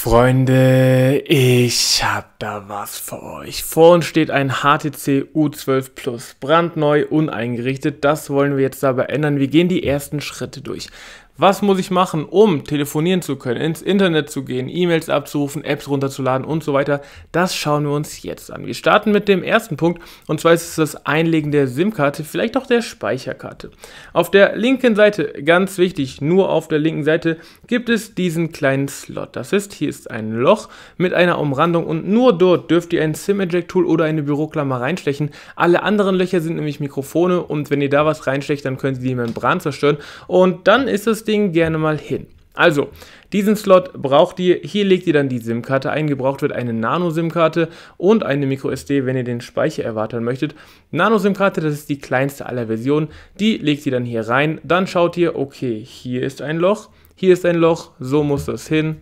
Freunde, ich hab da was für euch. Vor uns steht ein HTC U12 Plus, brandneu, uneingerichtet. Das wollen wir jetzt aber ändern. Wir gehen die ersten Schritte durch. Was muss ich machen, um telefonieren zu können, ins Internet zu gehen, E-Mails abzurufen, Apps runterzuladen und so weiter? Das schauen wir uns jetzt an. Wir starten mit dem ersten Punkt und zwar ist es das Einlegen der SIM-Karte, vielleicht auch der Speicherkarte. Auf der linken Seite, ganz wichtig, nur auf der linken Seite gibt es diesen kleinen Slot. Das ist, hier ist ein Loch mit einer Umrandung und nur dort dürft ihr ein SIM-Eject-Tool oder eine Büroklammer reinstechen. Alle anderen Löcher sind nämlich Mikrofone und wenn ihr da was reinstecht, dann können sie die Membran zerstören und dann ist es Ding gerne mal hin. Also, diesen Slot braucht ihr. Hier legt ihr dann die SIM-Karte ein. Gebraucht wird eine Nano-SIM-Karte und eine MicroSD, wenn ihr den Speicher erweitern möchtet. Nano-SIM-Karte, das ist die kleinste aller Versionen. Die legt ihr dann hier rein. Dann schaut ihr, okay, hier ist ein Loch, hier ist ein Loch, so muss das hin.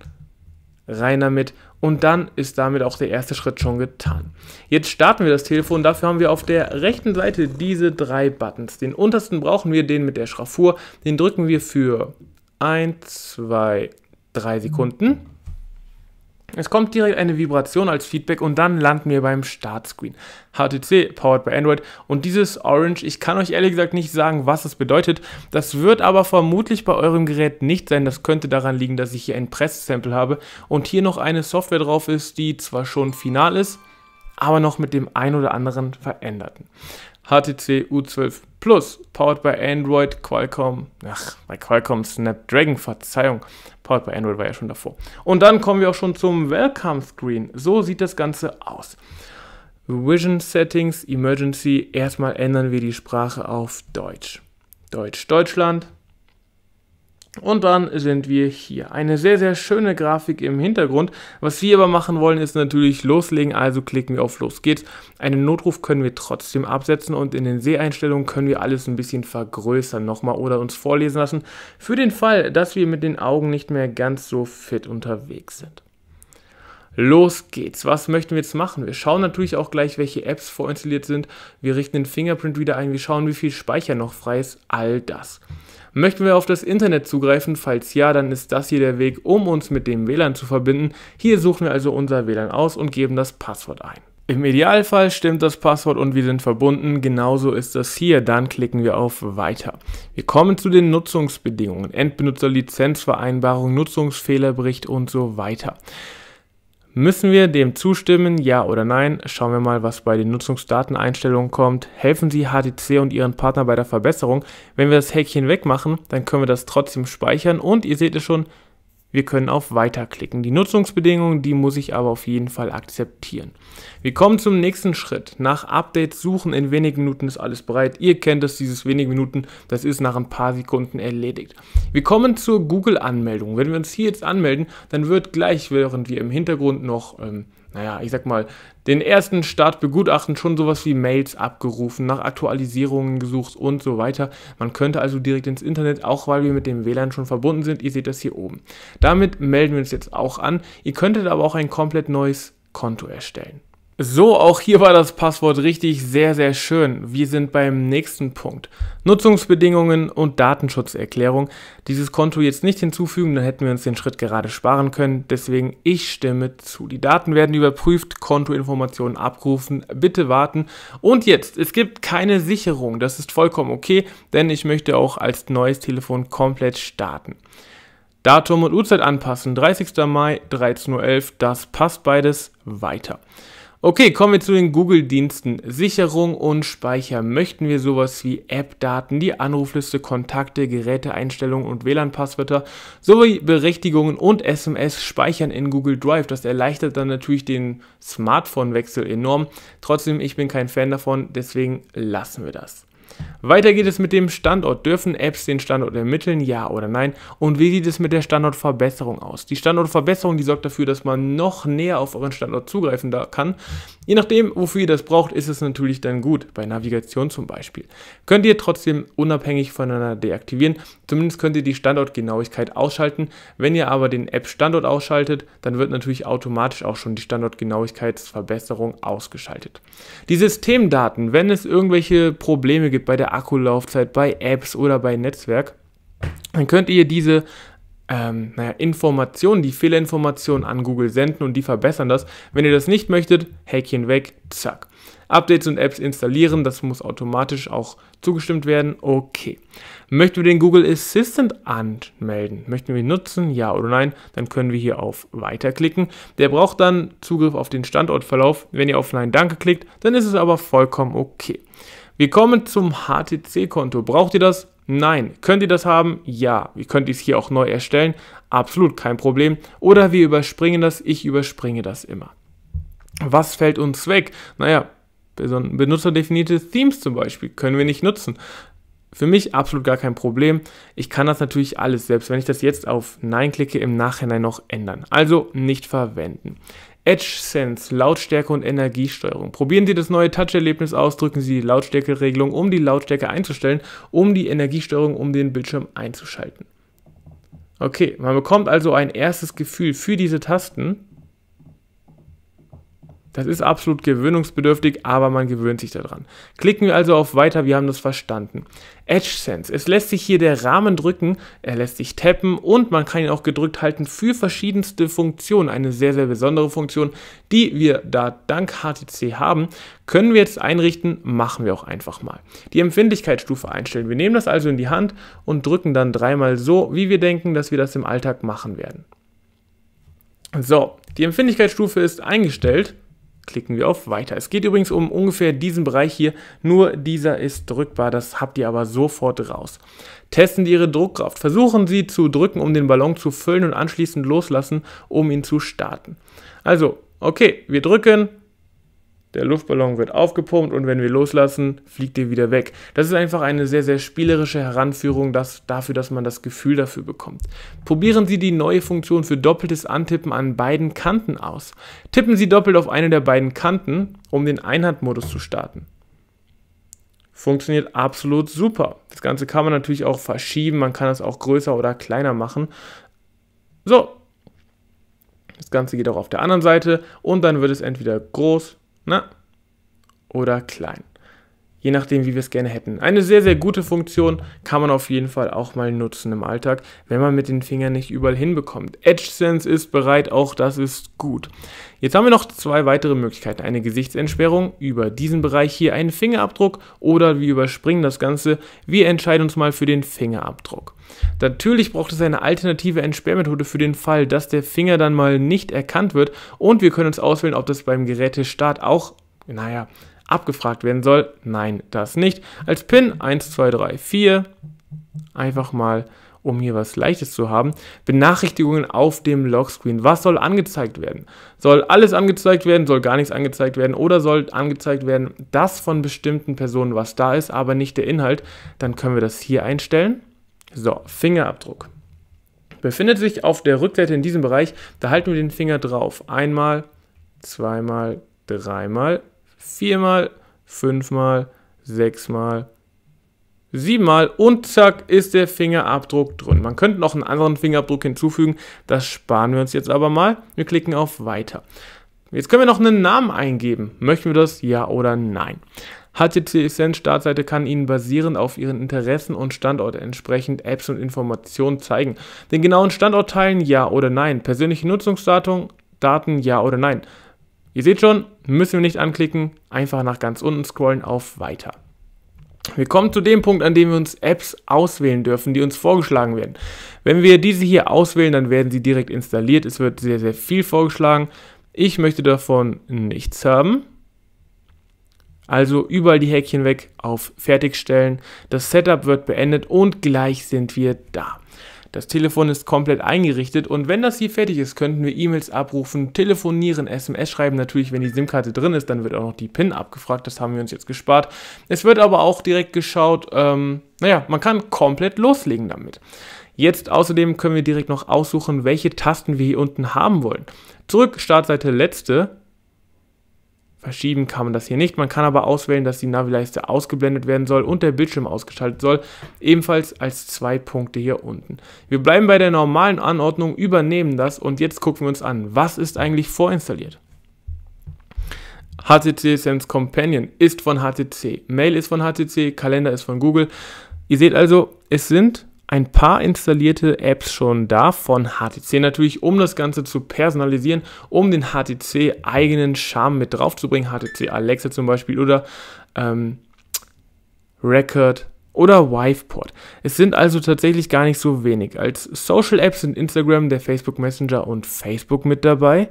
Rein damit und dann ist damit auch der erste Schritt schon getan. Jetzt starten wir das Telefon. Dafür haben wir auf der rechten Seite diese drei Buttons. Den untersten brauchen wir, den mit der Schraffur. Den drücken wir für 1, 2, 3 Sekunden. Es kommt direkt eine Vibration als Feedback und dann landen wir beim Startscreen. HTC, powered by Android. Und dieses Orange, ich kann euch ehrlich gesagt nicht sagen, was es bedeutet. Das wird aber vermutlich bei eurem Gerät nicht sein. Das könnte daran liegen, dass ich hier ein Press-Sample habe und hier noch eine Software drauf ist, die zwar schon final ist, aber noch mit dem ein oder anderen veränderten. HTC U12 Plus, powered by Android, Qualcomm, ach, bei Qualcomm Snapdragon, Verzeihung, powered by Android war ja schon davor. Und dann kommen wir auch schon zum Welcome Screen. So sieht das Ganze aus. Vision Settings, Emergency, erstmal ändern wir die Sprache auf Deutsch. Deutsch Deutschland, und dann sind wir hier. Eine sehr, sehr schöne Grafik im Hintergrund. Was wir aber machen wollen, ist natürlich loslegen. Also klicken wir auf Los geht's. Einen Notruf können wir trotzdem absetzen und in den Seheinstellungen können wir alles ein bisschen vergrößern nochmal oder uns vorlesen lassen. Für den Fall, dass wir mit den Augen nicht mehr ganz so fit unterwegs sind. Los geht's. Was möchten wir jetzt machen? Wir schauen natürlich auch gleich, welche Apps vorinstalliert sind. Wir richten den Fingerprint wieder ein. Wir schauen, wie viel Speicher noch frei ist. All das. Möchten wir auf das Internet zugreifen? Falls ja, dann ist das hier der Weg, um uns mit dem WLAN zu verbinden. Hier suchen wir also unser WLAN aus und geben das Passwort ein. Im Idealfall stimmt das Passwort und wir sind verbunden. Genauso ist das hier. Dann klicken wir auf Weiter. Wir kommen zu den Nutzungsbedingungen. Endbenutzer, Lizenzvereinbarung, Nutzungsfehlerbericht und so weiter. Müssen wir dem zustimmen, ja oder nein? Schauen wir mal, was bei den Nutzungsdateneinstellungen kommt. Helfen Sie HTC und Ihren Partner bei der Verbesserung? Wenn wir das Häkchen wegmachen, dann können wir das trotzdem speichern und ihr seht es schon, wir können auf Weiter klicken. Die Nutzungsbedingungen, die muss ich aber auf jeden Fall akzeptieren. Wir kommen zum nächsten Schritt. Nach Updates suchen. In wenigen Minuten ist alles bereit. Ihr kennt das, dieses wenige Minuten. Das ist nach ein paar Sekunden erledigt. Wir kommen zur Google-Anmeldung. Wenn wir uns hier jetzt anmelden, dann wird gleich, während wir im Hintergrund noch ähm, naja, ich sag mal, den ersten Start begutachten, schon sowas wie Mails abgerufen, nach Aktualisierungen gesucht und so weiter. Man könnte also direkt ins Internet, auch weil wir mit dem WLAN schon verbunden sind. Ihr seht das hier oben. Damit melden wir uns jetzt auch an. Ihr könntet aber auch ein komplett neues Konto erstellen. So, auch hier war das Passwort richtig sehr, sehr schön. Wir sind beim nächsten Punkt. Nutzungsbedingungen und Datenschutzerklärung. Dieses Konto jetzt nicht hinzufügen, dann hätten wir uns den Schritt gerade sparen können. Deswegen, ich stimme zu. Die Daten werden überprüft, Kontoinformationen abrufen, bitte warten. Und jetzt, es gibt keine Sicherung. Das ist vollkommen okay, denn ich möchte auch als neues Telefon komplett starten. Datum und Uhrzeit anpassen, 30. Mai, 13.11 Uhr, das passt beides weiter. Okay, kommen wir zu den Google-Diensten. Sicherung und Speicher. Möchten wir sowas wie App-Daten, die Anrufliste, Kontakte, Geräteeinstellungen und WLAN-Passwörter sowie Berechtigungen und SMS speichern in Google Drive? Das erleichtert dann natürlich den Smartphone-Wechsel enorm. Trotzdem, ich bin kein Fan davon, deswegen lassen wir das. Weiter geht es mit dem Standort. Dürfen Apps den Standort ermitteln? Ja oder nein? Und wie sieht es mit der Standortverbesserung aus? Die Standortverbesserung, die sorgt dafür, dass man noch näher auf euren Standort zugreifen kann. Je nachdem, wofür ihr das braucht, ist es natürlich dann gut. Bei Navigation zum Beispiel. Könnt ihr trotzdem unabhängig voneinander deaktivieren. Zumindest könnt ihr die Standortgenauigkeit ausschalten. Wenn ihr aber den App-Standort ausschaltet, dann wird natürlich automatisch auch schon die Standortgenauigkeitsverbesserung ausgeschaltet. Die Systemdaten, wenn es irgendwelche Probleme gibt, gibt bei der Akkulaufzeit, bei Apps oder bei Netzwerk, dann könnt ihr diese ähm, naja, Informationen, die Fehlerinformationen an Google senden und die verbessern das. Wenn ihr das nicht möchtet, Häkchen weg, zack. Updates und Apps installieren, das muss automatisch auch zugestimmt werden. Okay. Möchten wir den Google Assistant anmelden? Möchten wir ihn nutzen? Ja oder nein? Dann können wir hier auf Weiter klicken. Der braucht dann Zugriff auf den Standortverlauf. Wenn ihr auf Nein Danke klickt, dann ist es aber vollkommen okay. Wir kommen zum HTC-Konto. Braucht ihr das? Nein. Könnt ihr das haben? Ja. Ihr könnt es hier auch neu erstellen. Absolut kein Problem. Oder wir überspringen das. Ich überspringe das immer. Was fällt uns weg? Naja, benutzerdefinierte Themes zum Beispiel können wir nicht nutzen. Für mich absolut gar kein Problem. Ich kann das natürlich alles, selbst wenn ich das jetzt auf Nein klicke, im Nachhinein noch ändern. Also nicht verwenden. Edge Sense, Lautstärke und Energiesteuerung. Probieren Sie das neue Touch-Erlebnis aus, drücken Sie die Lautstärkeregelung, um die Lautstärke einzustellen, um die Energiesteuerung, um den Bildschirm einzuschalten. Okay, man bekommt also ein erstes Gefühl für diese Tasten das ist absolut gewöhnungsbedürftig, aber man gewöhnt sich daran. Klicken wir also auf Weiter, wir haben das verstanden. EdgeSense, Es lässt sich hier der Rahmen drücken, er lässt sich tappen und man kann ihn auch gedrückt halten für verschiedenste Funktionen. Eine sehr, sehr besondere Funktion, die wir da dank HTC haben, können wir jetzt einrichten, machen wir auch einfach mal. Die Empfindlichkeitsstufe einstellen. Wir nehmen das also in die Hand und drücken dann dreimal so, wie wir denken, dass wir das im Alltag machen werden. So, die Empfindlichkeitsstufe ist eingestellt klicken wir auf Weiter. Es geht übrigens um ungefähr diesen Bereich hier, nur dieser ist drückbar, das habt ihr aber sofort raus. Testen Sie Ihre Druckkraft. Versuchen Sie zu drücken, um den Ballon zu füllen und anschließend loslassen, um ihn zu starten. Also, okay, wir drücken, der Luftballon wird aufgepumpt und wenn wir loslassen, fliegt er wieder weg. Das ist einfach eine sehr, sehr spielerische Heranführung dass, dafür, dass man das Gefühl dafür bekommt. Probieren Sie die neue Funktion für doppeltes Antippen an beiden Kanten aus. Tippen Sie doppelt auf eine der beiden Kanten, um den Einhandmodus zu starten. Funktioniert absolut super. Das Ganze kann man natürlich auch verschieben, man kann es auch größer oder kleiner machen. So. Das Ganze geht auch auf der anderen Seite und dann wird es entweder groß, na? Ne? Oder klein je nachdem, wie wir es gerne hätten. Eine sehr, sehr gute Funktion kann man auf jeden Fall auch mal nutzen im Alltag, wenn man mit den Fingern nicht überall hinbekommt. EdgeSense ist bereit, auch das ist gut. Jetzt haben wir noch zwei weitere Möglichkeiten. Eine Gesichtsentsperrung über diesen Bereich hier, einen Fingerabdruck oder wir überspringen das Ganze. Wir entscheiden uns mal für den Fingerabdruck. Natürlich braucht es eine alternative Entsperrmethode für den Fall, dass der Finger dann mal nicht erkannt wird und wir können uns auswählen, ob das beim Gerätestart auch naja, abgefragt werden soll. Nein, das nicht. Als PIN 1, 2, 3, 4 einfach mal um hier was Leichtes zu haben. Benachrichtigungen auf dem Logscreen. Was soll angezeigt werden? Soll alles angezeigt werden? Soll gar nichts angezeigt werden? Oder soll angezeigt werden, das von bestimmten Personen, was da ist, aber nicht der Inhalt? Dann können wir das hier einstellen. So, Fingerabdruck. Befindet sich auf der Rückseite in diesem Bereich, da halten wir den Finger drauf. Einmal, zweimal, dreimal viermal, fünfmal, sechsmal, siebenmal und zack ist der Fingerabdruck drin. Man könnte noch einen anderen Fingerabdruck hinzufügen, das sparen wir uns jetzt aber mal. Wir klicken auf Weiter. Jetzt können wir noch einen Namen eingeben. Möchten wir das? Ja oder nein? HTTP Essence Startseite kann Ihnen basierend auf Ihren Interessen und Standort entsprechend Apps und Informationen zeigen. Den genauen Standort teilen, ja oder nein. Persönliche Nutzungsdaten, Daten, ja oder nein. Ihr seht schon, müssen wir nicht anklicken, einfach nach ganz unten scrollen auf Weiter. Wir kommen zu dem Punkt, an dem wir uns Apps auswählen dürfen, die uns vorgeschlagen werden. Wenn wir diese hier auswählen, dann werden sie direkt installiert. Es wird sehr, sehr viel vorgeschlagen. Ich möchte davon nichts haben. Also überall die Häkchen weg auf Fertigstellen. Das Setup wird beendet und gleich sind wir da. Das Telefon ist komplett eingerichtet und wenn das hier fertig ist, könnten wir E-Mails abrufen, telefonieren, SMS schreiben. Natürlich, wenn die SIM-Karte drin ist, dann wird auch noch die PIN abgefragt. Das haben wir uns jetzt gespart. Es wird aber auch direkt geschaut, ähm, naja, man kann komplett loslegen damit. Jetzt außerdem können wir direkt noch aussuchen, welche Tasten wir hier unten haben wollen. Zurück, Startseite letzte, Verschieben kann man das hier nicht. Man kann aber auswählen, dass die Navi-Leiste ausgeblendet werden soll und der Bildschirm ausgeschaltet soll, ebenfalls als zwei Punkte hier unten. Wir bleiben bei der normalen Anordnung, übernehmen das und jetzt gucken wir uns an, was ist eigentlich vorinstalliert. HTC Sense Companion ist von HTC, Mail ist von HTC, Kalender ist von Google. Ihr seht also, es sind ein paar installierte Apps schon da von HTC natürlich, um das Ganze zu personalisieren, um den HTC eigenen Charme mit draufzubringen. HTC Alexa zum Beispiel oder ähm, Record oder Wiveport. Es sind also tatsächlich gar nicht so wenig. Als Social Apps sind Instagram, der Facebook Messenger und Facebook mit dabei.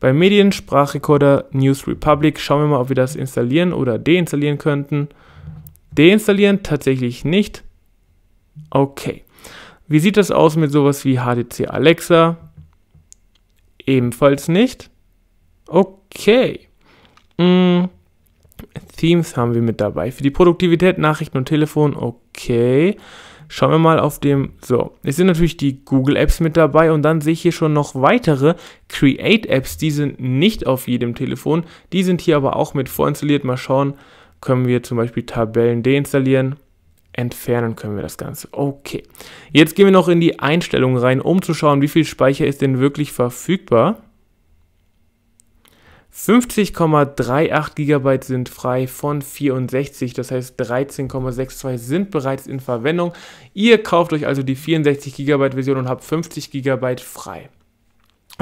Bei Medien, Sprachrekorder, News Republic schauen wir mal, ob wir das installieren oder deinstallieren könnten. Deinstallieren tatsächlich nicht. Okay. Wie sieht das aus mit sowas wie HDC Alexa? Ebenfalls nicht. Okay. Mm. Themes haben wir mit dabei. Für die Produktivität, Nachrichten und Telefon, okay. Schauen wir mal auf dem, so, es sind natürlich die Google Apps mit dabei und dann sehe ich hier schon noch weitere Create Apps, die sind nicht auf jedem Telefon, die sind hier aber auch mit vorinstalliert. Mal schauen, können wir zum Beispiel Tabellen deinstallieren, entfernen können wir das Ganze. Okay, jetzt gehen wir noch in die Einstellungen rein, um zu schauen, wie viel Speicher ist denn wirklich verfügbar. 50,38 GB sind frei von 64, das heißt 13,62 sind bereits in Verwendung. Ihr kauft euch also die 64 GB Version und habt 50 GB frei.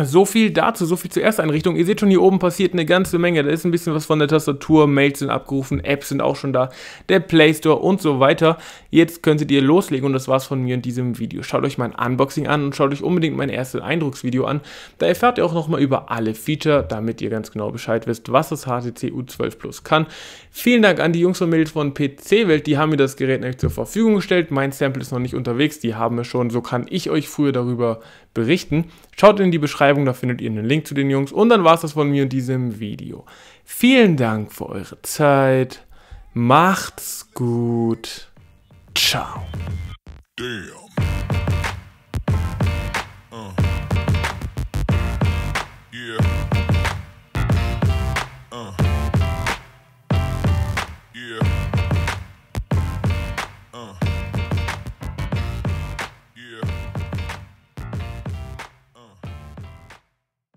So viel dazu, so viel zur Ersteinrichtung. Ihr seht schon, hier oben passiert eine ganze Menge. Da ist ein bisschen was von der Tastatur, Mails sind abgerufen, Apps sind auch schon da, der Play Store und so weiter. Jetzt könntet ihr loslegen und das war's von mir in diesem Video. Schaut euch mein Unboxing an und schaut euch unbedingt mein erstes Eindrucksvideo an. Da erfahrt ihr auch nochmal über alle Feature, damit ihr ganz genau Bescheid wisst, was das HTC U12 Plus kann. Vielen Dank an die Jungs und Mädels von PC Welt, die haben mir das Gerät nämlich zur Verfügung gestellt. Mein Sample ist noch nicht unterwegs, die haben es schon, so kann ich euch früher darüber berichten. Schaut in die Beschreibung Beschreibung, da findet ihr einen Link zu den Jungs. Und dann war es das von mir in diesem Video. Vielen Dank für eure Zeit. Macht's gut. Ciao. Damn.